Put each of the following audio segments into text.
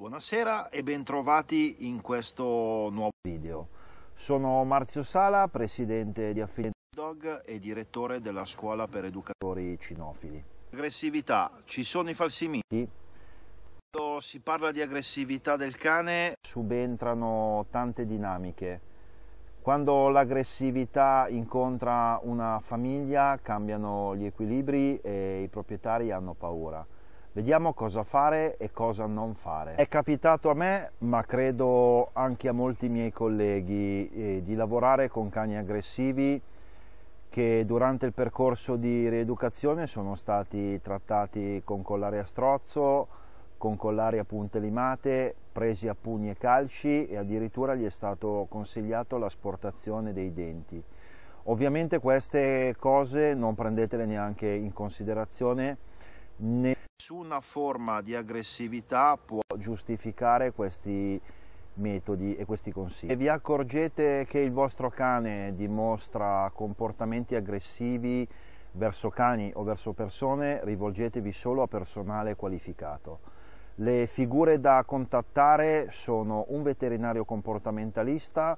Buonasera e bentrovati in questo nuovo video. Sono Marzio Sala, presidente di Affiliate Dog e direttore della scuola per educatori cinofili. Aggressività, ci sono i falsi miti? Quando si parla di aggressività del cane subentrano tante dinamiche. Quando l'aggressività incontra una famiglia cambiano gli equilibri e i proprietari hanno paura. Vediamo cosa fare e cosa non fare. È capitato a me, ma credo anche a molti miei colleghi, eh, di lavorare con cani aggressivi che durante il percorso di rieducazione sono stati trattati con collare a strozzo, con collare a punte limate, presi a pugni e calci e addirittura gli è stato consigliato l'asportazione dei denti. Ovviamente queste cose non prendetele neanche in considerazione né nessuna forma di aggressività può giustificare questi metodi e questi consigli. E vi accorgete che il vostro cane dimostra comportamenti aggressivi verso cani o verso persone, rivolgetevi solo a personale qualificato. Le figure da contattare sono un veterinario comportamentalista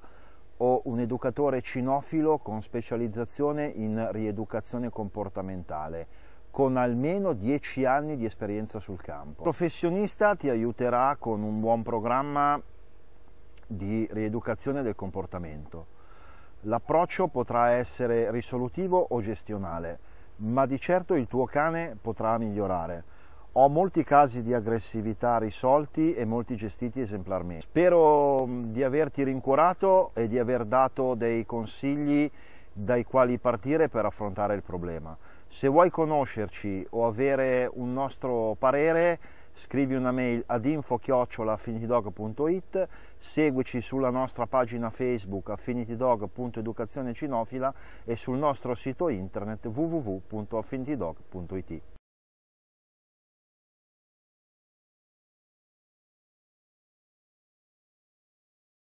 o un educatore cinofilo con specializzazione in rieducazione comportamentale con almeno 10 anni di esperienza sul campo. Il professionista ti aiuterà con un buon programma di rieducazione del comportamento. L'approccio potrà essere risolutivo o gestionale, ma di certo il tuo cane potrà migliorare. Ho molti casi di aggressività risolti e molti gestiti esemplarmente. Spero di averti rincuorato e di aver dato dei consigli dai quali partire per affrontare il problema. Se vuoi conoscerci o avere un nostro parere, scrivi una mail ad info-affinitydog.it, seguici sulla nostra pagina Facebook affinitydog.educazionecinofila e sul nostro sito internet www.affinitydog.it.